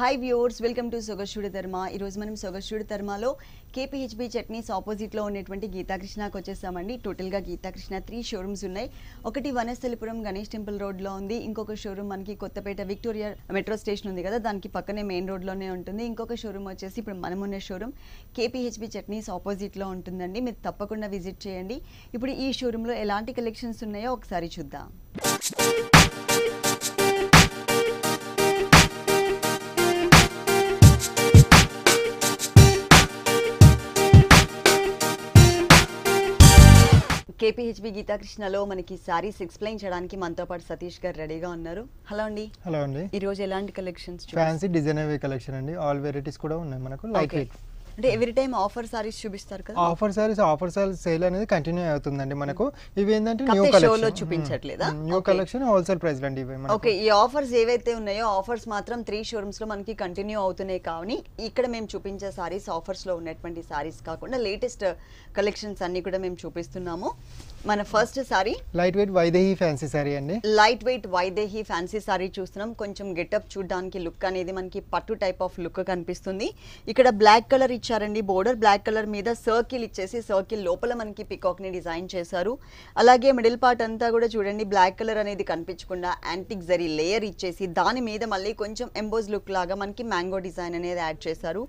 High viewers welcome to సొగశుడి ధర్మ ఈరోజు మనం సొగశుడి ధర్మలో కేపీహెచ్బి చట్నీస్ ఆపోజిట్లో ఉన్నటువంటి గీతాకృష్ణకు వచ్చేసామండి టోటల్గా గీతాకృష్ణ త్రీ షోరూమ్స్ ఉన్నాయి ఒకటి వనస్థలిపురం గణేష్ టెంపుల్ రోడ్లో ఉంది ఇంకొక షోరూమ్ మనకి కొత్తపేట విక్టోరియా మెట్రో స్టేషన్ ఉంది కదా దానికి పక్కనే మెయిన్ రోడ్లోనే ఉంటుంది ఇంకొక షోరూమ్ వచ్చేసి ఇప్పుడు మనం ఉన్న షోరూమ్ కేపీహెచ్బి చట్నీస్ ఆపోజిట్లో ఉంటుందండి మీరు తప్పకుండా విజిట్ చేయండి ఇప్పుడు ఈ షోరూంలో ఎలాంటి కలెక్షన్స్ ఉన్నాయో ఒకసారి చూద్దాం కేపీహెచ్బి గీతాకృష్ణలో మనకి సారీస్ ఎక్స్ప్లెయిన్ చేయడానికి మనతో పాటు సతీష్ గారు రెడీగా ఉన్నారు హలో అండి హలో అండి ఈ రోజు ఎలాంటి కలెక్షన్స్ ఫ్యాన్సీ డిజైన్ అవే కలెక్షన్ అండి ఆల్ వెరైటీస్ కూడా ఉన్నాయి మనకు లైక్ అంటే ఎవ్రీ టైం ఆఫర్ సారీస్ చూపిస్తారు కదా offer saris offer saris sale అనేది కంటిన్యూ అవుతుందండి మనకు hmm. ఇవి ఏంటంటే న్యూ కలెక్షన్ చూపించట్లేదా న్యూ కలెక్షన్ సేల్ ప్రైస్ అండి ఇవి ఓకే ఈ ఆఫర్స్ ఏవైతే ఉన్నాయో ఆఫర్స్ మాత్రం త్రీ షోరూమ్స్ లో మనకి కంటిన్యూ అవుతున్నాయి కావని ఇక్కడ మేము చూపించే సారీస్ ఆఫర్స్ లో ఉన్నటువంటి సారీస్ కాకుండా లేటెస్ట్ కలెక్షన్స్ అన్ని కూడా మేము చూపిస్తున్నాము మన first sari light weight Vaidehi fancy sari అండి light weight Vaidehi fancy sari చూస్తున్నాం కొంచెం గెటప్ చూడడానికి లుక్ అనేది మనకి పట్టు టైప్ ఆఫ్ లుక్ కనిపిస్తుంది ఇక్కడ బ్లాక్ కలర్ ఇచ్చి ఇచ్చారండి బోర్డర్ బ్లాక్ కలర్ మీద సర్కిల్ ఇచ్చేసి సర్కిల్ లోపల మనకి ని డిజైన్ చేశారు అలాగే మిడిల్ పార్ట్ అంతా కూడా చూడండి బ్లాక్ కలర్ అనేది కనిపించకుండా యాంటిక్ జరీ లేయర్ ఇచ్చేసి దాని మీద మళ్ళీ కొంచెం ఎంబోజ్ లుక్ లాగా మనకి మ్యాంగో డిజైన్ అనేది యాడ్ చేశారు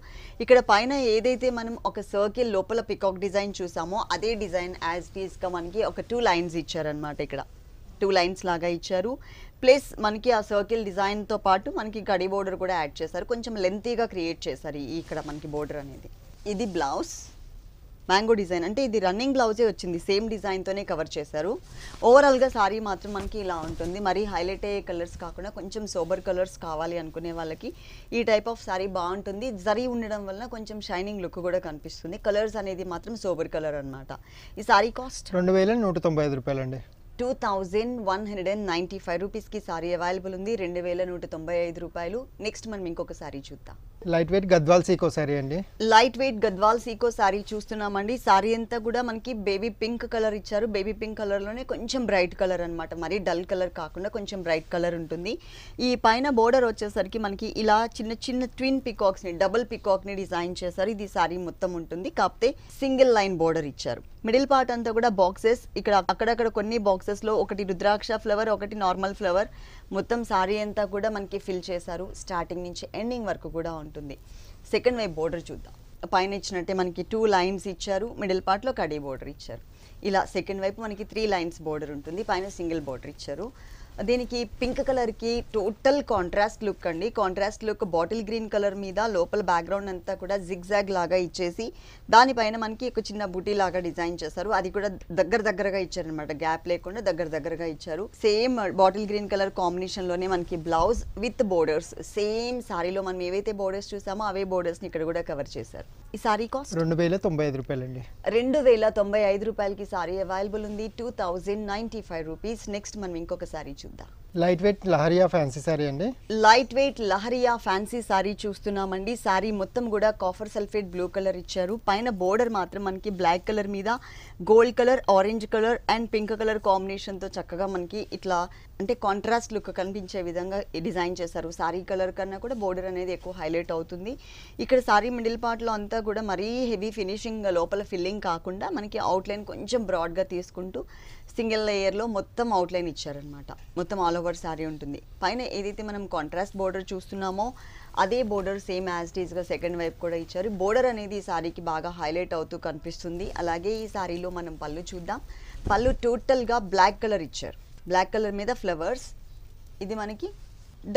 ఇక్కడ పైన ఏదైతే మనం ఒక సర్కిల్ లోపల పికాక్ డిజైన్ చూసామో అదే డిజైన్ యాజ్ గా మనకి ఒక టూ లైన్స్ ఇచ్చారనమాట ఇక్కడ టూ లైన్స్ లాగా ఇచ్చారు ప్లస్ మనకి ఆ సర్కిల్ డిజైన్తో పాటు మనకి గడి బోర్డర్ కూడా యాడ్ చేశారు కొంచెం లెంతీగా క్రియేట్ చేశారు ఇక్కడ మనకి బోర్డర్ అనేది ఇది బ్లౌజ్ మ్యాంగో డిజైన్ అంటే ఇది రన్నింగ్ బ్లౌజే వచ్చింది సేమ్ డిజైన్తోనే కవర్ చేశారు ఓవరాల్గా శారీ మాత్రం మనకి ఇలా ఉంటుంది మరీ హైలైట్ అయ్యే కలర్స్ కాకుండా కొంచెం సోబర్ కలర్స్ కావాలి అనుకునే వాళ్ళకి ఈ టైప్ ఆఫ్ శారీ బాగుంటుంది జరీ ఉండడం వలన కొంచెం షైనింగ్ లుక్ కూడా కనిపిస్తుంది కలర్స్ అనేది మాత్రం సోబర్ కలర్ అనమాట ఈ శారీ కాస్ట్ రెండు వేల నూట తొంభై ఐదు రూపాయలండి two thousand one hundred and ninety five రూపీస్కి సారీ అవైలబుల్ ఉంది రెండు వేల నూట తొంభై ఐదు రూపాయలు నెక్స్ట్ మనం ఇంకొక సారీ చూద్దాం లైట్ వెయిట్ గద్వాల్ సీకో సారీ అండి లైట్ వెయిట్ గద్వాల్ సీకో సారీ చూస్తున్నామండి సారీ అంతా కూడా మనకి బేబీ పింక్ కలర్ ఇచ్చారు బేబీ పింక్ కలర్లోనే కొంచెం బ్రైట్ కలర్ అనమాట మరి డల్ కలర్ కాకుండా కొంచెం బ్రైట్ కలర్ ఉంటుంది ఈ పైన బోర్డర్ వచ్చేసరికి మనకి ఇలా చిన్న చిన్న ట్విన్ పికాక్స్ని డబుల్ పికాక్ని డిజైన్ చేశారు ఇది సారీ మొత్తం ఉంటుంది కాకపోతే సింగిల్ లైన్ బోర్డర్ ఇచ్చారు మిడిల్ పార్ట్ అంతా కూడా బాక్సెస్ ఇక్కడ అక్కడక్కడ కొన్ని బాక్సెస్లో ఒకటి రుద్రాక్ష ఫ్లవర్ ఒకటి నార్మల్ ఫ్లవర్ మొత్తం సారీ అంతా కూడా మనకి ఫిల్ చేశారు స్టార్టింగ్ నుంచి ఎండింగ్ వరకు కూడా ఉంటుంది సెకండ్ వైపు బోర్డర్ చూద్దాం పైన ఇచ్చినట్టే మనకి టూ లైన్స్ ఇచ్చారు మిడిల్ పార్ట్లో కడీ బోర్డర్ ఇచ్చారు ఇలా సెకండ్ వైపు మనకి త్రీ లైన్స్ బోర్డర్ ఉంటుంది పైన సింగిల్ బోర్డర్ ఇచ్చారు దీనికి పింక్ కలర్కి టోటల్ కాంట్రాస్ట్ లుక్ అండి contrast look bottle green colour మీద లోపల బ్యాక్గ్రౌండ్ అంతా కూడా జిగ్జాగ్ లాగా ఇచ్చేసి దానిపైన మనకి ఒక చిన్న బుటీ లాగా డిజైన్ చేశారు అది కూడా దగ్గర దగ్గరగా ఇచ్చారనమాట గ్యాప్ లేకుండా దగ్గర దగ్గరగా ఇచ్చారు సేమ్ బాటిల్ గ్రీన్ కలర్ కాంబినేషన్లోనే మనకి బ్లౌజ్ విత్ బోర్డర్స్ సేమ్ సారీలో మనం ఏవైతే బోర్డర్స్ చూసామో అవే బోర్డర్స్ని ఇక్కడ కూడా కవర్ చేశారు ఈ సారీ కాస్ట్ రెండు వేల తొంభై ఐదు అండి రెండు వేల తొంభై ఐదు రూపాయలకి సారీ అవైలబుల్ ఉంది two thousand ninety five rupees next మనం ఇంకొక సారీ చూద్దాం చూద్దాం light weight Lehariya fancy sari అండి light weight Lehariya fancy sari చూస్తున్నామండి సారీ మొత్తం కూడా కాఫర్ సల్ఫేట్ బ్లూ కలర్ ఇచ్చారు పైన బోర్డర్ మాత్రం మనకి బ్లాక్ కలర్ మీద gold colour orange colour and pink colour కాంబినేషన్తో చక్కగా మనకి ఇట్లా అంటే కాంట్రాస్ట్ లుక్ కనిపించే విధంగా డిజైన్ చేశారు సారీ కలర్ కన్నా కూడా బోర్డర్ అనేది ఎక్కువ హైలైట్ అవుతుంది ఇక్కడ సారీ మిడిల్ పార్ట్లో అంతా కూడా మరీ హెవీ ఫినిషింగ్ లోపల ఫిల్లింగ్ కాకుండా మనకి అవుట్లైన్ కొంచెం బ్రాడ్గా తీసుకుంటూ సింగిల్ లేయర్లో మొత్తం అవుట్లైన్ ఇచ్చారనమాట మొత్తం ఆల్ ఓవర్ శారీ ఉంటుంది పైన ఏదైతే మనం కాంట్రాస్ట్ బోర్డర్ చూస్తున్నామో అదే బోర్డర్ సేమ్ యాజ్ డీస్గా సెకండ్ వైపు కూడా ఇచ్చారు బోర్డర్ అనేది ఈ శారీకి బాగా హైలైట్ అవుతూ కనిపిస్తుంది అలాగే ఈ శారీలో మనం పళ్ళు చూద్దాం పళ్ళు టోటల్గా బ్లాక్ కలర్ ఇచ్చారు బ్లాక్ కలర్ మీద ఫ్లవర్స్ ఇది మనకి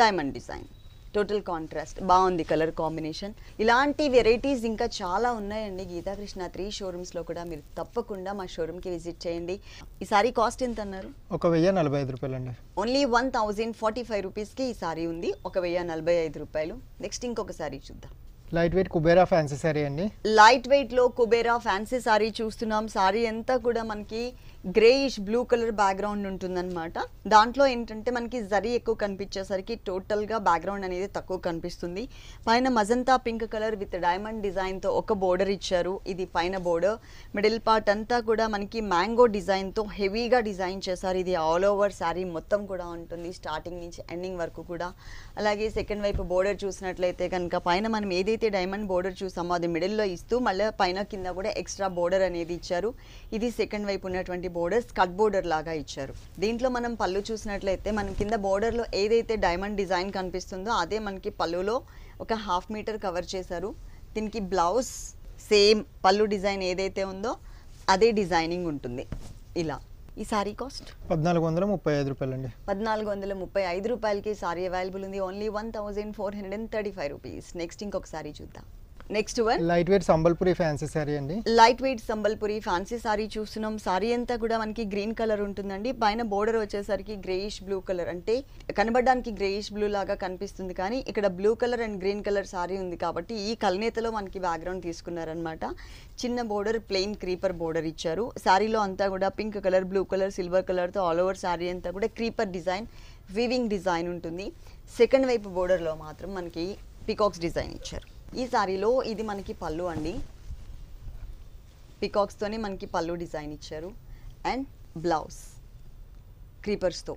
డైమండ్ డిజైన్ టోటల్ కాంట్రాస్ట్ బాగుంది కలర్ కాంబినేషన్ ఇలాంటి వెరైటీస్ ఇంకా చాలా ఉన్నాయండి గీతాకృష్ణ త్రీ షోరూమ్స్లో కూడా మీరు తప్పకుండా మా షోరూమ్కి విజిట్ చేయండి ఈ సారీ కాస్ట్ ఎంత అన్నారు ఒక వెయ్యి నలభై ఐదు రూపాయలు అండి only one thousand forty five రూపీస్కి ఈ సారీ ఉంది ఒక వెయ్యి నలభై ఐదు రూపాయలు నెక్స్ట్ ఇంకొక సారీ చూద్దాం light weight Kubera fancy sari అండి లైట్ వెయిట్ లో కుబేరా ఫ్యాన్సీ సారీ చూస్తున్నాం సారీ అంతా కూడా మనకి గ్రేయిష్ బ్లూ కలర్ బ్యాక్గ్రౌండ్ ఉంటుందన్నమాట దాంట్లో ఏంటంటే మనకి జరి ఎక్కువ కనిపించేసరికి టోటల్గా బ్యాక్గ్రౌండ్ అనేది తక్కువ కనిపిస్తుంది పైన magenta pink colour with diamond డిజైన్తో ఒక బోర్డర్ ఇచ్చారు ఇది పైన బోర్డర్ మిడిల్ పార్ట్ అంతా కూడా మనకి మ్యాంగో డిజైన్తో హెవీగా డిజైన్ చేశారు ఇది ఆల్ ఓవర్ శారీ మొత్తం కూడా ఉంటుంది స్టార్టింగ్ నుంచి ఎండింగ్ వరకు కూడా అలాగే సెకండ్ వైపు బోర్డర్ చూసినట్లయితే కనుక పైన మనం ఏదైతే డైమండ్ బోర్డర్ చూసామో అది మిడిల్లో ఇస్తూ మళ్ళీ పైన కింద కూడా ఎక్స్ట్రా బోర్డర్ అనేది ఇచ్చారు ఇది సెకండ్ వైపు ఉన్నటువంటి బోర్డర్స్ కట్ బోర్డర్ లాగా ఇచ్చారు దీంట్లో మనం పళ్ళు చూసినట్లయితే మనం కింద బోర్డర్లో ఏదైతే డైమండ్ డిజైన్ కనిపిస్తుందో అదే మనకి పళ్ళులో ఒక హాఫ్ మీటర్ కవర్ చేశారు దీనికి బ్లౌజ్ సేమ్ పళ్ళు డిజైన్ ఏదైతే ఉందో అదే డిజైనింగ్ ఉంటుంది ఇలా ఈ సారీ కాస్ట్ పద్నాలుగు వందల ముప్పై ఐదు రూపాయలు అండి పద్నాలుగు వందల ముప్పై ఐదు రూపాయలకి సారీ అవైలబుల్ ఉంది only one thousand four hundred and thirty five rupees next ఇంకొక సారీ చూద్దాం next one light weight Sambalpuri fancy sari అండి light weight Sambalpuri fancy sari చూస్తున్నాం సారీ అంతా కూడా మనకి గ్రీన్ కలర్ ఉంటుందండి పైన బోర్డర్ వచ్చేసరికి గ్రేయిష్ బ్లూ కలర్ అంటే కనబడడానికి గ్రేయిష్ బ్లూ లాగా కనిపిస్తుంది కానీ ఇక్కడ blue colour and green colour sari ఉంది కాబట్టి ఈ కలనేతలో మనకి బ్యాక్గ్రౌండ్ తీసుకున్నారనమాట చిన్న బోర్డర్ ప్లెయిన్ క్రీపర్ బోర్డర్ ఇచ్చారు సారీలో అంతా కూడా pink colour blue colour silver కలర్తో ఆల్ ఓవర్ సారీ అంతా కూడా క్రీపర్ డిజైన్ వీవింగ్ డిజైన్ ఉంటుంది సెకండ్ వైపు బోర్డర్లో మాత్రం మనకి పికాక్స్ డిజైన్ ఇచ్చారు ఈ శారీలో ఇది మనకి పళ్ళు అండి పికాక్స్తోనే మనకి పళ్ళు డిజైన్ ఇచ్చారు అండ్ బ్లౌజ్ క్రీపర్స్తో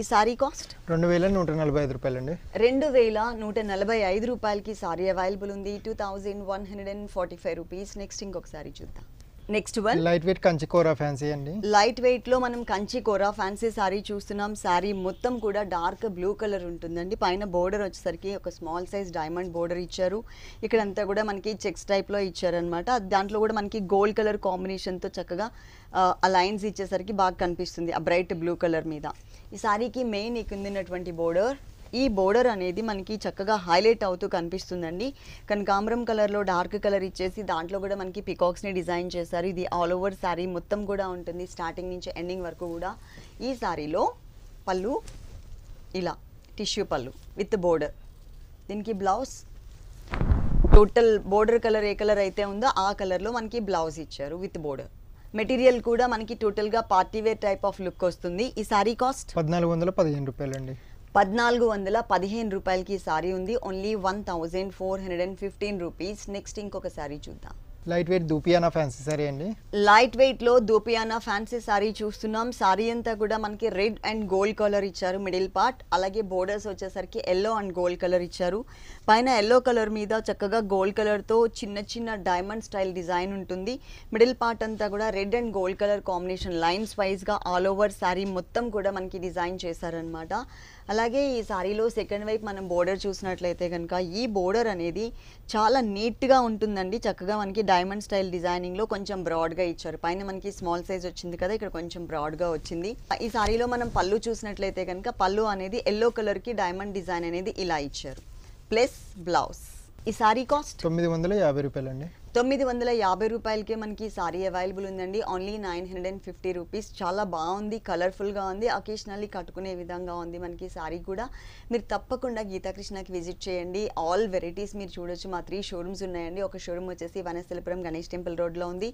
ఈ సారీ కాస్ట్ రెండు వేల నూట నలభై ఐదు రూపాయలు అండి రెండు వేల నూట నలభై ఐదు రూపాయలకి సారీ అవైలబుల్ ఉంది two thousand one hundred and forty five rupees next ఇంకొక సారీ చూద్దాం next one light weight Kanchi Kora fancy అండి లైట్ వెయిట్ లో మనం కంచికోరా ఫ్యాన్సీ సారీ చూస్తున్నాం సారీ మొత్తం కూడా డార్క్ బ్లూ కలర్ ఉంటుందండి పైన బోర్డర్ వచ్చేసరికి ఒక స్మాల్ సైజ్ డైమండ్ బోర్డర్ ఇచ్చారు ఇక్కడంతా కూడా మనకి చెక్స్ టైప్ లో ఇచ్చారనమాట దాంట్లో కూడా మనకి గోల్డ్ కలర్ కాంబినేషన్ తో చక్కగా అలైన్స్ ఇచ్చేసరికి బాగా కనిపిస్తుంది ఆ బ్రైట్ బ్లూ కలర్ మీద ఈ సారీకి మెయిన్ ఇక్కడ ఉన్నటువంటి బోర్డర్ ఈ బోర్డర్ అనేది మనకి చక్కగా హైలైట్ అవుతూ కనిపిస్తుందండి కనకాంబరం కలర్లో డార్క్ కలర్ ఇచ్చేసి దాంట్లో కూడా మనకి పికాక్స్ని డిజైన్ చేశారు ఇది ఆల్ ఓవర్ శారీ మొత్తం కూడా ఉంటుంది స్టార్టింగ్ నుంచి ఎండింగ్ వరకు కూడా ఈ శారీలో పళ్ళు ఇలా టిష్యూ పళ్ళు విత్ బోర్డర్ దీనికి బ్లౌజ్ టోటల్ బోర్డర్ కలర్ ఏ కలర్ అయితే ఉందో ఆ కలర్లో మనకి బ్లౌజ్ ఇచ్చారు విత్ బోర్డర్ మెటీరియల్ కూడా మనకి టోటల్గా పార్టీవేర్ టైప్ ఆఫ్ లుక్ వస్తుంది ఈ శారీ కాస్ట్ పద్నాలుగు వందల పదిహేను రూపాయలు అండి పద్నాలుగు వందల పదిహేను రూపాయలకి సారీ ఉంది only one thousand four hundred and fifteen rupees next ఇంకొక సారీ చూద్దాం లైట్ వెయిట్ దూపియానా ఫ్యాన్సీ సారీ అండి లైట్ వెయిట్ లో దూపియానా ఫ్యాన్సీ సారీ చూస్తున్నాం సారీ అంతా కూడా మనకి రెడ్ అండ్ గోల్డ్ కలర్ ఇచ్చారు మిడిల్ పార్ట్ అలాగే బోర్డర్స్ వచ్చేసరికి ఎల్లో అండ్ గోల్డ్ కలర్ ఇచ్చారు పైన ఎల్లో కలర్ మీద చక్కగా గోల్డ్ కలర్ తో చిన్న చిన్న డైమండ్ స్టైల్ డిజైన్ ఉంటుంది మిడిల్ పార్ట్ అంతా కూడా red and gold colour combination lines wise గా ఆల్ ఓవర్ సారీ మొత్తం కూడా మనకి డిజైన్ చేశారనమాట అలాగే ఈ సారీలో సెకండ్ వైపు మనం బోర్డర్ చూసినట్లయితే కనుక ఈ బోర్డర్ అనేది చాలా నీట్గా ఉంటుందండి చక్కగా మనకి డైమండ్ స్టైల్ డిజైనింగ్లో కొంచెం బ్రాడ్గా ఇచ్చారు పైన మనకి స్మాల్ సైజ్ వచ్చింది కదా ఇక్కడ కొంచెం బ్రాడ్గా వచ్చింది ఈ సారీలో మనం పళ్ళు చూసినట్లయితే కనుక పళ్ళు అనేది ఎల్లో కలర్కి డైమండ్ డిజైన్ అనేది ఇలా ఇచ్చారు ప్లస్ బ్లౌజ్ ఈ సారీ కాస్ట్ తొమ్మిది వందల యాభై రూపాయలండి తొమ్మిది వందల యాభై రూపాయలకే మనకి సారీ అవైలబుల్ ఉందండి only nine hundred and fifty rupees చాలా బాగుంది కలర్ఫుల్గా ఉంది అకేషనల్లీ కట్టుకునే విధంగా ఉంది మనకి సారీ కూడా మీరు తప్పకుండా గీతాకృష్ణకి విజిట్ చేయండి ఆల్ వెరైటీస్ మీరు చూడొచ్చు మా త్రీ షోరూమ్స్ ఉన్నాయండి ఒక షోరూమ్ వచ్చేసి వనస్థలపురం గణేష్ టెంపుల్ రోడ్లో ఉంది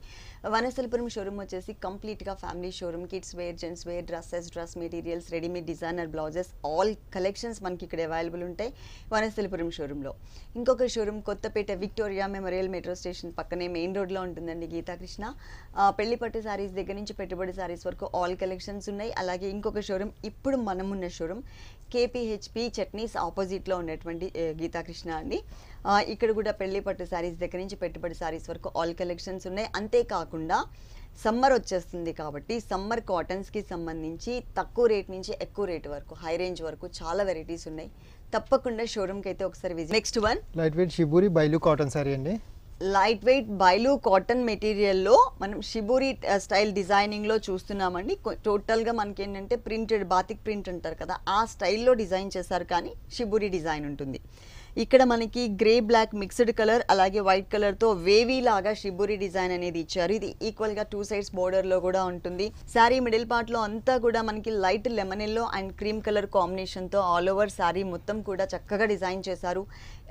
వనస్థలపురం షోరూమ్ వచ్చేసి కంప్లీట్గా family showroom kids wear gents wear dresses dress materials readymade designer blouses all collections మనకి ఇక్కడ అవైలబుల్ ఉంటాయి వనస్థలపురం షోరూంలో ఇంకొక showroom Kothapet Victoria Memorial metro station station పక్కనే మెయిన్ రోడ్లో ఉంటుందండి గీతాకృష్ణ పెళ్లి పట్టు శారీస్ దగ్గర నుంచి పెట్టుబడి శారీస్ వరకు ఆల్ కలెక్షన్స్ ఉన్నాయి అలాగే ఇంకొక షోరూమ్ ఇప్పుడు మనమున్న షోరూమ్ కేపీహెచ్పి చట్నీస్ ఆపోజిట్లో ఉన్నటువంటి గీతాకృష్ణ అండి ఇక్కడ కూడా పెళ్లి పట్టు శారీస్ దగ్గర నుంచి పెట్టుబడి శారీస్ వరకు ఆల్ కలెక్షన్స్ ఉన్నాయి అంతేకాకుండా సమ్మర్ వచ్చేస్తుంది కాబట్టి సమ్మర్ కాటన్స్కి సంబంధించి తక్కువ రేట్ నుంచి ఎక్కువ రేట్ వరకు హై రేంజ్ వరకు చాలా వెరైటీస్ ఉన్నాయి తప్పకుండా షోరూమ్కి అయితే ఒకసారి visit next one light weight shibori బైలు కాటన్ సారీ అండి లైట్ వెయిట్ బైలు కాటన్ మెటీరియల్లో మనం షిబూరి స్టైల్ డిజైనింగ్లో చూస్తున్నామండి టోటల్గా మనకి ఏంటంటే ప్రింటెడ్ బాతిక్ ప్రింట్ అంటారు కదా ఆ స్టైల్లో డిజైన్ చేశారు కానీ షిబూరి డిజైన్ ఉంటుంది ఇక్కడ మనకి గ్రే బ్లాక్ మిక్స్డ్ కలర్ అలాగే వైట్ కలర్ తో వేవీ లాగా షిబురి డిజైన్ అనేది ఇచ్చారు ఇది ఈక్వల్ గా టూ సైడ్స్ బోర్డర్ లో కూడా ఉంటుంది శారీ మిడిల్ పార్ట్ లో అంతా కూడా మనకి light lemon yellow and cream colour combination తో ఆల్ ఓవర్ శారీ మొత్తం కూడా చక్కగా డిజైన్ చేశారు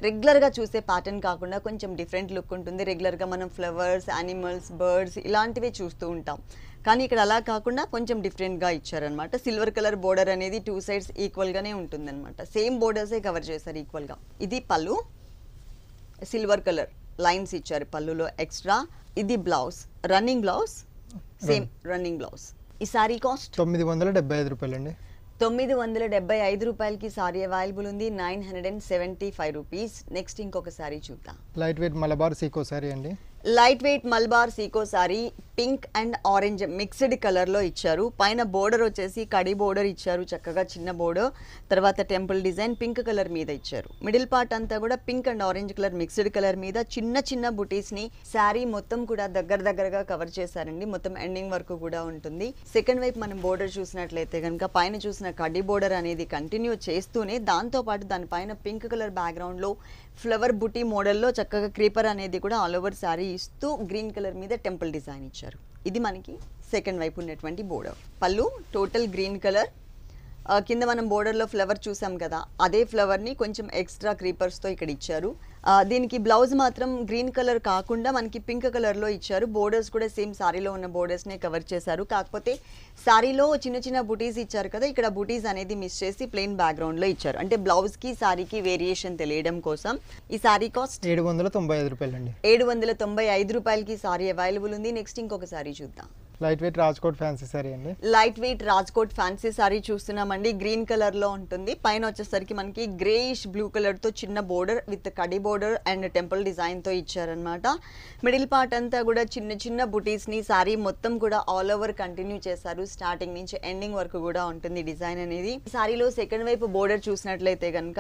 రెగ్యులర్ గా చూసే ప్యాటర్న్ కాకుండా కొంచెం డిఫరెంట్ లుక్ ఉంటుంది రెగ్యులర్ గా మనం ఫ్లవర్స్ యానిమల్స్ బర్డ్స్ ఇలాంటివి చూస్తూ ఉంటాం కానీ ఇక్కడ అలా కాకుండా కొంచెం డిఫరెంట్గా ఇచ్చారనమాట సిల్వర్ కలర్ బోర్డర్ అనేది టూ సైడ్స్ ఈక్వల్గానే ఉంటుందన్నమాట సేమ్ బోర్డర్సే కవర్ చేశారు ఈక్వల్గా ఇది పళ్ళు సిల్వర్ కలర్ లైన్స్ ఇచ్చారు పళ్ళులో ఎక్స్ట్రా ఇది blouse running blouse same running blouse ఈ సారీ కాస్ట్ తొమ్మిది వందల డెబ్బై ఐదు రూపాయలు అండి తొమ్మిది వందల డెబ్బై ఐదు రూపాయలకి సారీ అవైలబుల్ ఉంది nine hundred and seventy five rupees next ఇంకొక సారీ చూద్దాం లైట్ వెయిట్ మలబార్ సీకో సారీ అండి light weight Malabar sico sari pink and orange mixed కలర్లో ఇచ్చారు పైన బోర్డర్ వచ్చేసి కడి బోర్డర్ ఇచ్చారు చక్కగా చిన్న బోర్డర్ తర్వాత టెంపుల్ డిజైన్ పింక్ కలర్ మీద ఇచ్చారు మిడిల్ పార్ట్ అంతా కూడా pink and orange colour mixed colour మీద చిన్న చిన్న బుటీస్ని శారీ మొత్తం కూడా దగ్గర దగ్గరగా కవర్ చేశారండి మొత్తం ఎండింగ్ వరకు కూడా ఉంటుంది సెకండ్ వైపు మనం బోర్డర్ చూసినట్లయితే కనుక పైన చూసిన కడి బోర్డర్ అనేది కంటిన్యూ చేస్తూనే దాంతోపాటు దానిపైన పింక్ కలర్ బ్యాక్గ్రౌండ్లో ఫ్లవర్ బుటీ మోడల్లో చక్కగా క్రీపర్ అనేది కూడా ఆల్ ఓవర్ శారీ ఇస్తూ గ్రీన్ కలర్ మీద టెంపుల్ డిజైన్ ఇచ్చారు ఇది మనకి సెకండ్ వైపు ఉన్నటువంటి బోర్డర్ పళ్ళు టోటల్ గ్రీన్ కలర్ కింద మనం బోర్డర్లో ఫ్లవర్ చూసాం కదా అదే ఫ్లవర్ని కొంచెం ఎక్స్ట్రా క్రీపర్స్తో ఇక్కడ ఇచ్చారు దీనికి బ్లౌజ్ మాత్రం గ్రీన్ కలర్ కాకుండా మనకి పింక్ కలర్లో ఇచ్చారు బోర్డర్స్ కూడా సేమ్ సారీలో ఉన్న బోర్డర్స్నే కవర్ చేశారు కాకపోతే సారీలో చిన్న చిన్న బుటీస్ ఇచ్చారు కదా ఇక్కడ బుటీస్ అనేది మిస్ చేసి ప్లెయిన్ బ్యాక్గ్రౌండ్లో ఇచ్చారు అంటే బ్లౌజ్కి సారీకి వేరియేషన్ తెలియడం కోసం ఈ సారీ కాస్ట్ ఏడు వందల తొంభై ఐదు రూపాయలు అండి ఏడు వందల తొంభై ఐదు రూపాయలకి సారీ అవైలబుల్ ఉంది నెక్స్ట్ ఇంకొక సారీ చూద్దాం light weight Rajkot fancy sari అండి light weight Rajkot fancy sari చూస్తున్నామండి గ్రీన్ కలర్ లో ఉంటుంది పైన వచ్చేసరికి మనకి గ్రేయిష్ బ్లూ కలర్ తో చిన్న బోర్డర్ విత్ కడి బోర్డర్ అండ్ టెంపుల్ డిజైన్ తో ఇచ్చారనమాట మిడిల్ పార్ట్ అంతా కూడా చిన్న చిన్న బుటీస్ ని సారీ మొత్తం కూడా ఆల్ ఓవర్ కంటిన్యూ చేశారు స్టార్టింగ్ నుంచి ఎండింగ్ వరకు కూడా ఉంటుంది డిజైన్ అనేది సారీలో సెకండ్ వైపు బోర్డర్ చూసినట్లయితే కనుక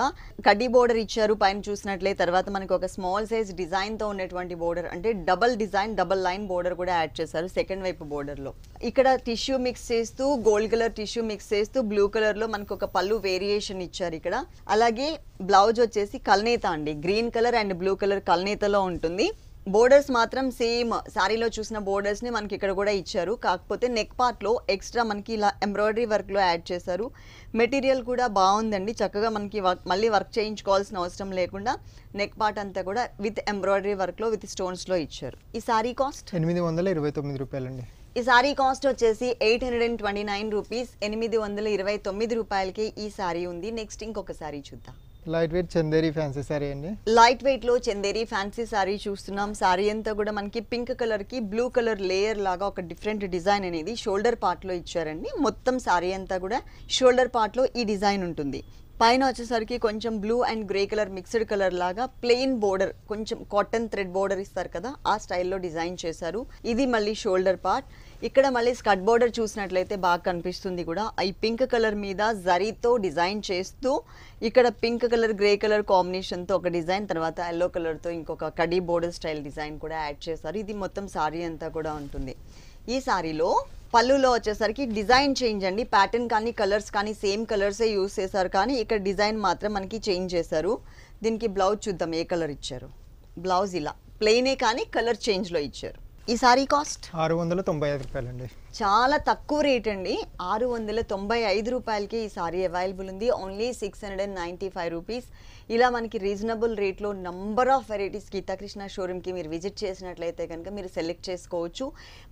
కడ్డీ బోర్డర్ ఇచ్చారు పైన చూసినట్లయితే తర్వాత మనకి ఒక స్మాల్ సైజ్ డిజైన్ తో ఉన్నటువంటి బోర్డర్ అంటే double design double line border కూడా యాడ్ చేశారు సెకండ్ వైపు బోర్డర్ బార్డర్లో ఇక్కడ టిష్యూ మిక్స్ చేస్తూ గోల్డ్ కలర్ టిష్యూ మిక్స్ చేస్తూ బ్లూ కలర్లో మనకు ఒక పళ్ళు వేరియేషన్ ఇచ్చారు ఇక్కడ అలాగే బ్లౌజ్ వచ్చేసి కల్నేత అండి green colour and blue colour కల్నేతలో ఉంటుంది బోర్డర్స్ మాత్రం సేమ్ శారీలో చూసిన బోర్డర్స్ని మనకి ఇక్కడ కూడా ఇచ్చారు కాకపోతే నెక్ పార్ట్లో ఎక్స్ట్రా మనకి ఇలా ఎంబ్రాయిడరీ వర్క్లో యాడ్ చేశారు మెటీరియల్ కూడా బాగుందండి చక్కగా మనకి మళ్ళీ వర్క్ చేయించుకోవాల్సిన అవసరం లేకుండా నెక్ పార్ట్ అంతా కూడా విత్ ఎంబ్రాయిడరీ వర్క్లో విత్ స్టోన్స్లో ఇచ్చారు ఈ శారీ కాస్ట్ ఎనిమిది వందల ఇరవై తొమ్మిది రూపాయలండి ఈ సారీ కాస్ట్ వచ్చేసి eight hundred and twenty nine rupees ఎనిమిది వందల ఇరవై తొమ్మిది రూపాయలకి ఈ సారీ ఉంది నెక్స్ట్ ఇంకొక సారీ చూద్దాం light weight Chanderi fancy sari అండి లైట్ వెయిట్ లో చందేరి ఫ్యాన్సీ సారీ చూస్తున్నాం సారీ అంతా కూడా మనకి పింక్ కలర్ కి బ్లూ కలర్ లేయర్ లాగా ఒక డిఫరెంట్ డిజైన్ అనేది షోల్డర్ పార్ట్ లో ఇచ్చారండి మొత్తం సారీ అంతా కూడా షోల్డర్ పార్ట్ లో ఈ డిజైన్ ఉంటుంది పైన వచ్చేసరికి కొంచెం blue and grey colour mixed colour లాగా ప్లెయిన్ బోర్డర్ కొంచెం కాటన్ థ్రెడ్ బోర్డర్ ఇస్తారు కదా ఆ స్టైల్లో డిజైన్ చేశారు ఇది మళ్ళీ షోల్డర్ పార్ట్ ఇక్కడ మళ్ళీ స్కట్ బోర్డర్ చూసినట్లయితే బాగా కనిపిస్తుంది కూడా ఈ పింక్ కలర్ మీద జరీతో డిజైన్ చేస్తూ ఇక్కడ పింక్ కలర్ గ్రే కలర్ కాంబినేషన్తో ఒక డిజైన్ తర్వాత ఎల్లో కలర్తో ఇంకొక కడీ బోర్డర్ స్టైల్ డిజైన్ కూడా యాడ్ చేస్తారు ఇది మొత్తం సారీ అంతా కూడా ఉంటుంది ఈ సారీలో పళ్ళులో వచ్చేసరికి డిజైన్ చేంజ్ అండి ప్యాటర్న్ కానీ కలర్స్ కానీ సేమ్ కలర్సే యూస్ చేశారు కానీ ఇక్కడ డిజైన్ మాత్రం మనకి చేంజ్ చేశారు దీనికి బ్లౌజ్ చూద్దాం ఏ కలర్ ఇచ్చారు బ్లౌజ్ ఇలా ప్లెయినే కానీ కలర్ చేంజ్లో ఇచ్చారు ఈ సారీ కాస్ట్ ఆరు వందల తొంభై ఐదు రూపాయలు అండి చాలా తక్కువ రేట్ అండి ఆరు వందల తొంభై ఐదు రూపాయలకి ఈ సారీ అవైలబుల్ ఉంది only six hundred and ninety five rupees ఇలా మనకి రీజనబుల్ రేట్లో నంబర్ ఆఫ్ వెరైటీస్ గీతాకృష్ణ షోరూమ్కి మీరు విజిట్ చేసినట్లయితే కనుక మీరు సెలెక్ట్ చేసుకోవచ్చు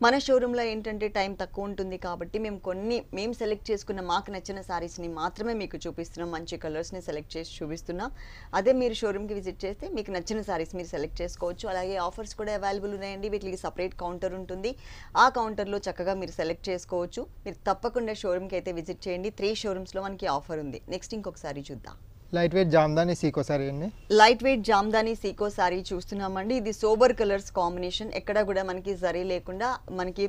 మన షోరూంలో ఏంటంటే టైం తక్కువ ఉంటుంది కాబట్టి మేము కొన్ని మేము సెలెక్ట్ చేసుకున్న మాకు నచ్చిన శారీస్ని మాత్రమే మీకు చూపిస్తున్నాం మంచి కలర్స్ని సెలెక్ట్ చేసి చూపిస్తున్నాం అదే మీరు షోరూమ్కి విజిట్ చేస్తే మీకు నచ్చిన శారీస్ మీరు సెలెక్ట్ చేసుకోవచ్చు అలాగే ఆఫర్స్ కూడా అవైలబుల్ ఉన్నాయండి వీటికి సపరేట్ కౌంటర్ ఉంటుంది ఆ కౌంటర్లో చక్కగా మీరు సెలెక్ట్ చేసుకోవచ్చు మీరు తప్పకుండా షోరూమ్కి అయితే విజిట్ చేయండి త్రీ షోరూమ్స్లో మనకి ఆఫర్ ఉంది నెక్స్ట్ ఇంకొకసారి చూద్దాం లైట్ వెయిట్ జామ్దాని సీకో సారీ అండి లైట్ వెయిట్ జామ్దాని సీకో సారీ చూస్తున్నామండి ఇది సోబర్ కలర్స్ కాంబినేషన్ ఎక్కడ కూడా మనకి జరీ లేకుండా మనకి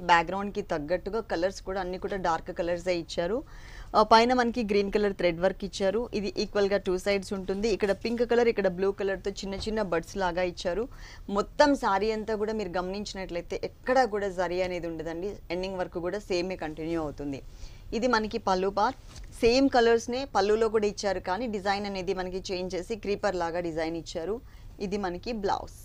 కి తగ్గట్టుగా కలర్స్ కూడా అన్ని కూడా డార్క్ కలర్సే ఇచ్చారు పైన మనకి గ్రీన్ కలర్ థ్రెడ్ వర్క్ ఇచ్చారు ఇది ఈక్వల్ గా టూ సైడ్స్ ఉంటుంది ఇక్కడ పింక్ కలర్ ఇక్కడ బ్లూ కలర్ తో చిన్న చిన్న బర్డ్స్ లాగా ఇచ్చారు మొత్తం సారీ అంతా కూడా మీరు గమనించినట్లయితే ఎక్కడ కూడా జరీ అనేది ఉండదండి ఎండింగ్ వర్క్ కూడా సేమే కంటిన్యూ అవుతుంది ఇది మనకి పళ్ళు బార్ సేమ్ కలర్స్నే పళ్ళులో కూడా ఇచ్చారు కానీ డిజైన్ అనేది మనకి చేంజ్ చేసి క్రీపర్ లాగా డిజైన్ ఇచ్చారు ఇది మనకి బ్లౌజ్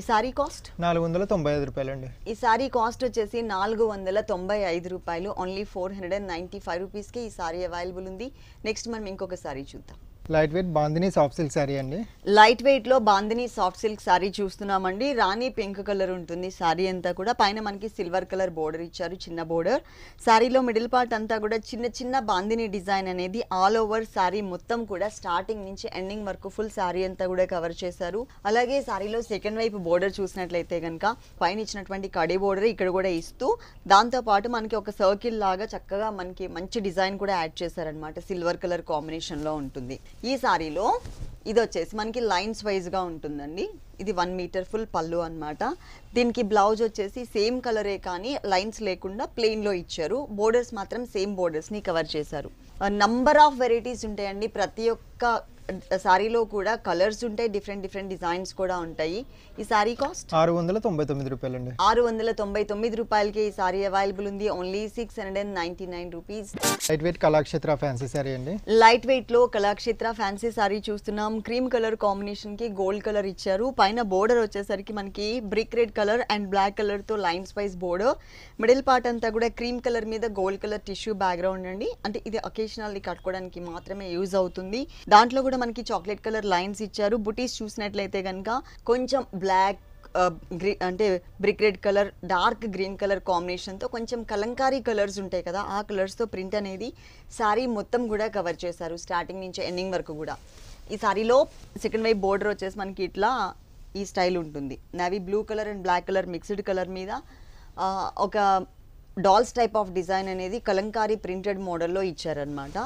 ఈ సారీ కాస్ట్ నాలుగు వందల తొంభై ఐదు రూపాయలు అండి ఈ సారీ కాస్ట్ వచ్చేసి నాలుగు వందల తొంభై ఐదు రూపాయలు only four hundred and ninety five రూపీస్కి ఈ సారీ అవైలబుల్ ఉంది నెక్స్ట్ మనం ఇంకొక సారీ చూద్దాం light weight Bandhani soft silk sari అండి లైట్ వెయిట్ లో బాందిని సాఫ్ట్ సిల్క్ శారీ చూస్తున్నామండి రాణి పింక్ కలర్ ఉంటుంది సారీ అంతా కూడా పైన మనకి సిల్వర్ కలర్ బోర్డర్ ఇచ్చారు చిన్న బోర్డర్ సారీలో మిడిల్ పార్ట్ అంతా కూడా చిన్న చిన్న బాందిని డిజైన్ అనేది ఆల్ ఓవర్ సారీ మొత్తం కూడా స్టార్టింగ్ నుంచి ఎండింగ్ వరకు ఫుల్ సారీ అంతా కూడా కవర్ చేశారు అలాగే సారీలో సెకండ్ వైపు బోర్డర్ చూసినట్లయితే కనుక పైన ఇచ్చినటువంటి కడి బోర్డర్ ఇక్కడ కూడా ఇస్తూ దాంతో పాటు మనకి ఒక సర్కిల్ లాగా చక్కగా మనకి మంచి డిజైన్ కూడా యాడ్ చేశారనమాట సిల్వర్ కలర్ కాంబినేషన్ లో ఉంటుంది ఈ సారీలో ఇది వచ్చేసి మనకి లైన్స్ వైజ్గా ఉంటుందండి ఇది వన్ మీటర్ ఫుల్ పళ్ళు అనమాట దీనికి బ్లౌజ్ వచ్చేసి సేమ్ కలరే కానీ లైన్స్ లేకుండా ప్లెయిన్లో ఇచ్చారు బోర్డర్స్ మాత్రం సేమ్ బోర్డర్స్ని కవర్ చేశారు నంబర్ ఆఫ్ వెరైటీస్ ఉంటాయండి ప్రతి ఒక్క సారీలో కూడా కలర్స్ ఉంటాయి డిఫరెంట్ డిఫరెంట్ డిజైన్స్ కూడా ఉంటాయి ఈ సారీ కాస్ట్ ఆరు వందల తొంభై తొమ్మిది రూపాయలు అండి ఆరు వందల తొంభై తొమ్మిది రూపాయలకి ఈ సారీ అవైలబుల్ ఉంది only six hundred and ninety nine rupees light weight Kalakshetra fancy sari అండి లైట్ వెయిట్ లో కళాక్షేత్ర ఫ్యాన్సీ సారీ చూస్తున్నాం క్రీమ్ కలర్ కాంబినేషన్ కి గోల్డ్ కలర్ ఇచ్చారు పైన బోర్డర్ వచ్చేసరికి మనకి brick red colour and black colour తో line spice border middle part అంతా కూడా క్రీమ్ కలర్ మీద గోల్డ్ కలర్ టిష్యూ బ్యాక్గ్రౌండ్ అండి అంటే ఇది అకేషనల్ కట్టుకోవడానికి మాత్రమే యూజ్ అవుతుంది దాంట్లో కూడా కూడా మనకి చాక్లెట్ కలర్ లైన్స్ ఇచ్చారు బుటీస్ చూసినట్లయితే కనుక కొంచెం బ్లాక్ గ్రీ uh, అంటే brick red colour dark green colour కాంబినేషన్తో కొంచెం కలంకారీ కలర్స్ ఉంటాయి కదా ఆ కలర్స్తో ప్రింట్ అనేది శారీ మొత్తం కూడా కవర్ చేశారు స్టార్టింగ్ నుంచి ఎండింగ్ వరకు కూడా ఈ శారీలో సెకండ్ వైపు బోర్డర్ వచ్చేసి మనకి ఇట్లా ఈ స్టైల్ ఉంటుంది navy blue colour and black colour mixed colour మీద uh, ఒక డాల్స్ టైప్ ఆఫ్ డిజైన్ అనేది కలంకారీ ప్రింటెడ్ మోడల్లో ఇచ్చారనమాట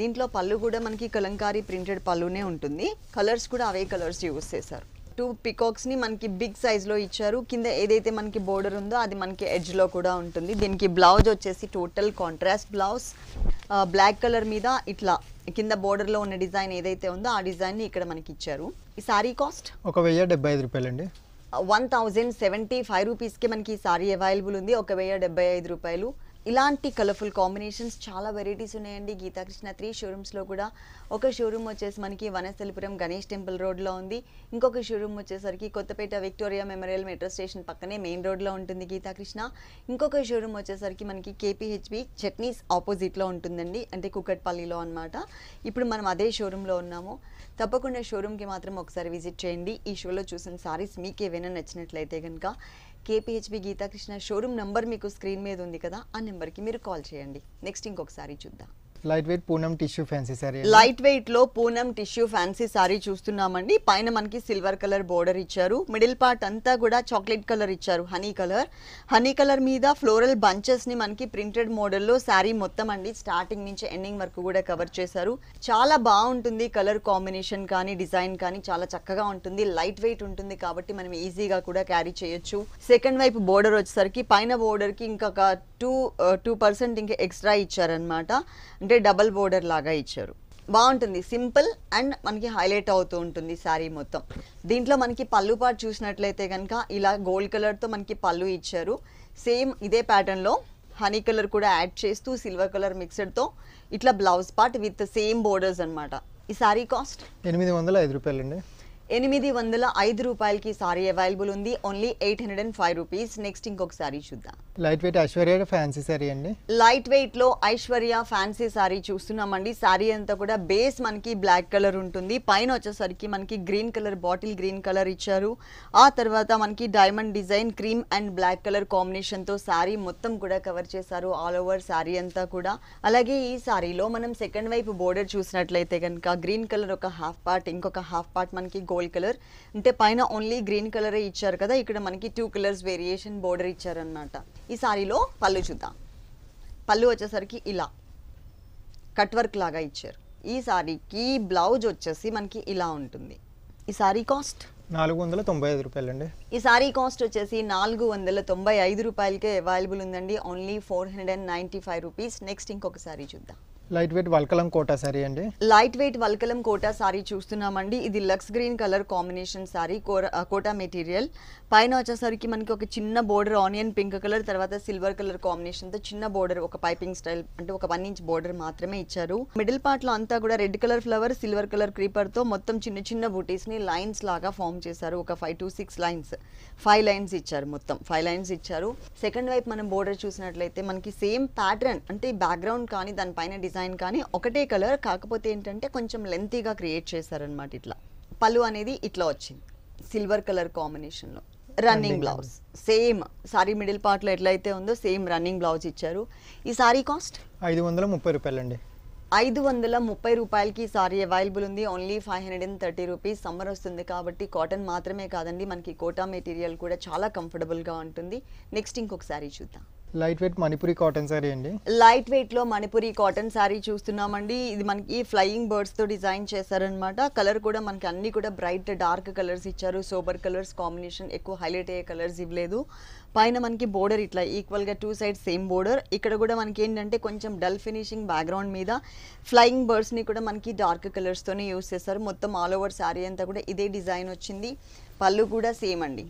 దీంట్లో పళ్ళు కూడా మనకి కలంకారీ ప్రింటెడ్ పళ్ళునే ఉంటుంది కలర్స్ కూడా అవే కలర్స్ యూస్ చేశారు టూ పికాక్స్ని మనకి బిగ్ సైజ్లో ఇచ్చారు కింద ఏదైతే మనకి బోర్డర్ ఉందో అది మనకి ఎడ్జ్లో కూడా ఉంటుంది దీనికి బ్లౌజ్ వచ్చేసి total contrast blouse black colour మీద ఇట్లా కింద బోర్డర్లో ఉన్న డిజైన్ ఏదైతే ఉందో ఆ డిజైన్ని ఇక్కడ మనకి ఇచ్చారు ఈ సారీ కాస్ట్ ఒక వెయ్యి డెబ్బై ఐదు రూపాయలండి వన్ థౌజండ్ సెవెంటీ ఫైవ్ రూపీస్కి మనకి ఈ సారీ అవైలబుల్ ఉంది ఒక వెయ్యి డెబ్బై ఐదు రూపాయలు ఇలాంటి కలర్ఫుల్ కాంబినేషన్స్ చాలా వెరైటీస్ ఉన్నాయండి గీతాకృష్ణ త్రీ షోరూమ్స్లో కూడా ఒక షోరూమ్ వచ్చేసి మనకి వనస్థలిపురం గణేష్ టెంపుల్ రోడ్లో ఉంది ఇంకొక షోరూమ్ వచ్చేసరికి Kothapet Victoria Memorial metro station పక్కనే మెయిన్ రోడ్లో ఉంటుంది గీతాకృష్ణ ఇంకొక షోరూమ్ వచ్చేసరికి మనకి కేపీహెచ్బి చట్నీస్ ఆపోజిట్లో ఉంటుందండి అంటే కుక్కట్పల్లిలో అనమాట ఇప్పుడు మనం అదే షోరూంలో ఉన్నాము తప్పకుండా షోరూమ్కి మాత్రం ఒకసారి విజిట్ చేయండి ఈ షోలో చూసిన సారీస్ మీకు ఏవైనా నచ్చినట్లయితే కనుక కేపీహెచ్బి గీతాకృష్ణ షోరూమ్ నంబర్ మీకు స్క్రీన్ మీద ఉంది కదా ఆ నెంబర్కి మీరు కాల్ చేయండి నెక్స్ట్ ఇంకొకసారి చూద్దాం light weight Poonam tissue fancy sari light weight లో పూనం టిష్యూ ఫ్యాన్సీ సారీ చూస్తున్నామండి పైన మనకి సిల్వర్ కలర్ బోర్డర్ ఇచ్చారు మిడిల్ పార్ట్ అంతా కూడా చాక్లెట్ కలర్ ఇచ్చారు హనీ కలర్ హనీ కలర్ మీద ఫ్లోరల్ బంచెస్ ని మనకి ప్రింటెడ్ మోడల్ లో సారీ మొత్తం అండి స్టార్టింగ్ నుంచి ఎండింగ్ వరకు కూడా కవర్ చేశారు చాలా బాగుంటుంది కలర్ కాంబినేషన్ కానీ డిజైన్ కానీ చాలా చక్కగా ఉంటుంది లైట్ వెయిట్ ఉంటుంది కాబట్టి మనం ఈజీగా కూడా క్యారీ చేయొచ్చు సెకండ్ వైపు బోర్డర్ వచ్చేసరికి పైన బోర్డర్ కి ఇంకొక టూ టూ పర్సెంట్ ఇంకా ఎక్స్ట్రా ఇచ్చారనమాట అంటే అంటే డబల్ బోర్డర్ లాగా ఇచ్చారు బాగుంటుంది సింపుల్ అండ్ మనకి హైలైట్ అవుతూ ఉంటుంది శారీ మొత్తం దీంట్లో మనకి పళ్ళు పాటు చూసినట్లయితే కనుక ఇలా గోల్డ్ కలర్తో మనకి పళ్ళు ఇచ్చారు సేమ్ ఇదే ప్యాటర్న్లో హనీ కలర్ కూడా యాడ్ చేస్తూ సిల్వర్ కలర్ మిక్స్డ్తో ఇట్లా blouse part with same borders అనమాట ఈ శారీ కాస్ట్ ఎనిమిది వందల ఐదు అండి ఎనిమిది వందల ఐదు రూపాయలకి సారీ అవైలబుల్ ఉంది only eight hundred and five rupees next ఇంకొక సారీ చూద్దాం light weight Aishwarya fancy sari అండి లైట్ వెయిట్ లో ఐశ్వర్య ఫ్యాన్సీ సారీ చూస్తున్నామండి సారీ అంతా కూడా బేస్ మనకి బ్లాక్ కలర్ ఉంటుంది పైన వచ్చేసరికి మనకి green colour bottle green colour ఇచ్చారు ఆ తర్వాత మనకి diamond design cream and black colour combination తో సారీ మొత్తం కూడా కవర్ చేశారు ఆల్ ఓవర్ సారీ అంతా కూడా అలాగే ఈ సారీలో మనం సెకండ్ వైపు బోర్డర్ చూసినట్లయితే కనుక గ్రీన్ కలర్ ఒక హాఫ్ పార్ట్ ఇంకొక హాఫ్ పార్ట్ మనకి గోల్డ్ కలర్ అంటే పైన ఓన్లీ గ్రీన్ కలరే ఇచ్చారు కదా ఇక్కడ మనకి టూ కలర్స్ వేరియేషన్ బోర్డర్ ఇచ్చారనమాట ఈ సారీలో పళ్ళు చూద్దాం పళ్ళు వచ్చేసరికి ఇలా కట్ వర్క్ లాగా ఇచ్చారు ఈ సారీకి బ్లౌజ్ వచ్చేసి మనకి ఇలా ఉంటుంది ఈ సారీ కాస్ట్ నాలుగు వందల తొంభై ఐదు రూపాయలు అండి ఈ సారీ కాస్ట్ వచ్చేసి నాలుగు వందల తొంభై ఐదు రూపాయలకే అవైలబుల్ ఉందండి only four hundred and ninety five rupees next ఇంకొక సారీ చూద్దాం లైట్ వెయిట్ వల్కలం కోటా సారీ అండి లైట్ వెయిట్ వల్కలం కోటా సారీ చూస్తున్నామండి ఇది లక్స్ green colour combination sari Kota material పైన వచ్చేసరికి మనకి ఒక చిన్న బోర్డర్ ఆనియన్ పింక్ కలర్ తర్వాత సిల్వర్ కలర్ కాంబినేషన్తో చిన్న బోర్డర్ ఒక పైపింగ్ స్టైల్ అంటే ఒక వన్ ఇంచ్ బోర్డర్ మాత్రమే ఇచ్చారు మిడిల్ పార్ట్లో అంతా కూడా red colour flower silver colour క్రీపర్తో మొత్తం చిన్న చిన్న బూటీస్ని లైన్స్ లాగా ఫామ్ చేశారు ఒక five to six lines five lines ఇచ్చారు మొత్తం ఫైవ్ లైన్స్ ఇచ్చారు సెకండ్ వైపు మనం బోర్డర్ చూసినట్లయితే మనకి సేమ్ ప్యాటర్న్ అంటే బ్యాక్గ్రౌండ్ కానీ దానిపైన డిజైన్ డిజైన్ కానీ ఒకటే కలర్ కాకపోతే ఏంటంటే కొంచెం లెంతీగా క్రియేట్ చేశారనమాట ఇట్లా పళ్ళు అనేది ఇట్లా వచ్చింది సిల్వర్ కలర్ కాంబినేషన్లో running blouse same sari middle పార్ట్లో ఎట్లయితే ఉందో సేమ్ రన్నింగ్ బ్లౌజ్ ఇచ్చారు ఈ సారీ కాస్ట్ ఐదు వందల ముప్పై రూపాయలు అండి ఐదు వందల ముప్పై రూపాయలకి సారీ అవైలబుల్ ఉంది only five hundred and thirty rupees summer వస్తుంది కాబట్టి కాటన్ మాత్రమే కాదండి మనకి కోటా మెటీరియల్ కూడా చాలా కంఫర్టబుల్గా ఉంటుంది నెక్స్ట్ ఇంకొక సారీ చూద్దాం light weight Manipuri cotton sari అండి లైట్ వెయిట్ లో మణిపురి కాటన్ సారీ చూస్తున్నామండి ఇది మనకి ఫ్లయింగ్ బర్డ్స్ తో డిజైన్ చేశారనమాట కలర్ కూడా మనకి అన్ని కూడా బ్రైట్ డార్క్ కలర్స్ ఇచ్చారు సోబర్ కలర్స్ కాంబినేషన్ ఎక్కువ హైలైట్ అయ్యే కలర్స్ ఇవ్వలేదు పైన మనకి బోర్డర్ ఇట్లా ఈక్వల్ గా టూ సైడ్ సేమ్ బోర్డర్ ఇక్కడ కూడా మనకి ఏంటంటే కొంచెం డల్ ఫినిషింగ్ బ్యాక్గ్రౌండ్ మీద ఫ్లయింగ్ ని కూడా మనకి డార్క్ కలర్స్ తోనే యూస్ చేస్తారు మొత్తం ఆల్ ఓవర్ శారీ అంతా కూడా ఇదే డిజైన్ వచ్చింది పళ్ళు కూడా సేమ్ అండి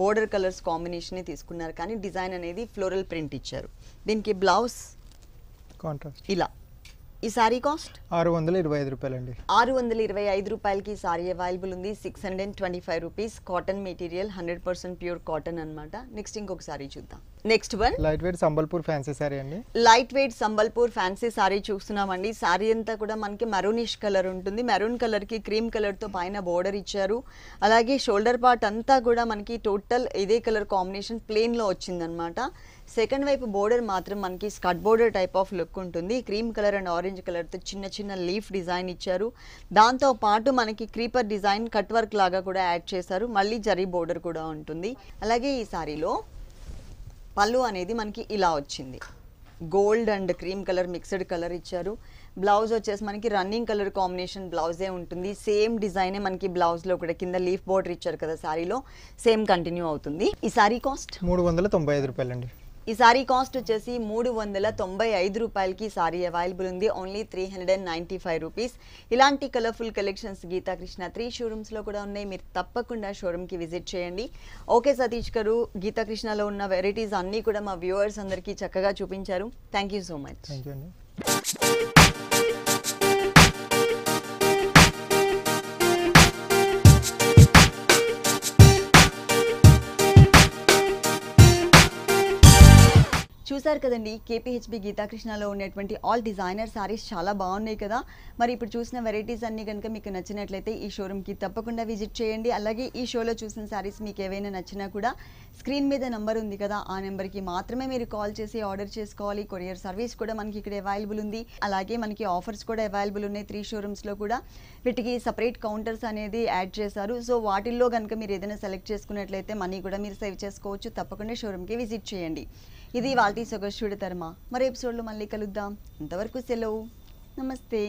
బోర్డర్ కలర్స్ కాంబినేషనే తీసుకున్నారు కానీ డిజైన్ అనేది ఫ్లోరల్ ప్రింట్ ఇచ్చారు దీనికి బ్లౌజ్ ఇలా ఈ సారీ కాస్ట్ ఆరు వందల ఇరవై ఐదు రూపాయలండి ఆరు వందల ఇరవై ఐదు రూపాయలకి సారీ అవైలబుల్ ఉంది six hundred and twenty five rupees cotton material hundred percent pure cotton అనమాట నెక్స్ట్ ఇంకొక సారీ చూద్దాం next one light weight Sambalpur fancy sari అండి light weight Sambalpur fancy sari చూస్తున్నామండి సారీ అంతా కూడా మనకి మెరూనిష్ కలర్ ఉంటుంది మెరూన్ కలర్ కి క్రీమ్ కలర్ తో పైన బోర్డర్ ఇచ్చారు అలాగే షోల్డర్ పార్ట్ అంతా కూడా మనకి టోటల్ ఇదే కలర్ కాంబినేషన్ ప్లేన్ లో వచ్చిందనమాట సెకండ్ వైపు బోర్డర్ మాత్రం మనకి skirt border type of look ఉంటుంది క్రీమ్ కలర్ అండ్ ఆరెంజ్ కలర్తో చిన్న చిన్న లీఫ్ డిజైన్ ఇచ్చారు దాంతో పాటు మనకి క్రీపర్ డిజైన్ కట్ వర్క్ లాగా కూడా యాడ్ చేశారు మళ్ళీ జరీ బోర్డర్ కూడా ఉంటుంది అలాగే ఈ సారీలో పళ్ళు అనేది మనకి ఇలా వచ్చింది gold and cream colour mixed colour ఇచ్చారు బ్లౌజ్ వచ్చేసి మనకి రన్నింగ్ కలర్ కాంబినేషన్ బ్లౌజే ఉంటుంది సేమ్ డిజైనే మనకి బ్లౌజ్లో కూడా కింద లీఫ్ బోర్డర్ ఇచ్చారు కదా సారీలో సేమ్ కంటిన్యూ అవుతుంది ఈ సారీ కాస్ట్ మూడు వందల తొంభై ఐదు రూపాయలండి ఈ సారీ కాస్ట్ వచ్చేసి మూడు వందల తొంభై ఐదు రూపాయలకి సారీ అవైలబుల్ ఉంది only three hundred and ninety five rupees ఇలాంటి colourful collections Geetha Krishna three షోరూమ్స్లో కూడా ఉన్నాయి మీరు తప్పకుండా షోరూమ్కి విజిట్ చేయండి ఓకే సతీష్ గారు గీతా కృష్ణలో ఉన్న వెరైటీస్ అన్నీ కూడా మా వ్యూవర్స్ అందరికీ చక్కగా చూపించారు థ్యాంక్ యూ సో మచ్ చూసారు కదండి కేపీహెచ్బి గీతాకృష్ణలో ఉన్నటువంటి ఆల్ డిజైనర్ సారీస్ చాలా బాగున్నాయి కదా మరి ఇప్పుడు చూసిన వెరైటీస్ అన్నీ కనుక మీకు నచ్చినట్లయితే ఈ షోరూమ్కి తప్పకుండా విజిట్ చేయండి అలాగే ఈ షోలో చూసిన సారీస్ మీకు ఏవైనా నచ్చినా కూడా స్క్రీన్ మీద నెంబర్ ఉంది కదా ఆ నెంబర్కి మాత్రమే మీరు కాల్ చేసి ఆర్డర్ చేసుకోవాలి కొరియర్ సర్వీస్ కూడా మనకి ఇక్కడ అవైలబుల్ ఉంది అలాగే మనకి ఆఫర్స్ కూడా అవైలబుల్ ఉన్నాయి త్రీ షోరూమ్స్లో కూడా వీటికి సపరేట్ కౌంటర్స్ అనేది యాడ్ చేశారు సో వాటిల్లో కనుక మీరు ఏదైనా సెలెక్ట్ చేసుకున్నట్లయితే మనీ కూడా మీరు సేవ్ చేసుకోవచ్చు తప్పకుండా షోరూమ్కి విజిట్ చేయండి ఇది వాల్టీ సొగసుడు ధర్మ మరో ఎపిసోడ్లో మళ్ళీ కలుద్దాం అంతవరకు సెలవు నమస్తే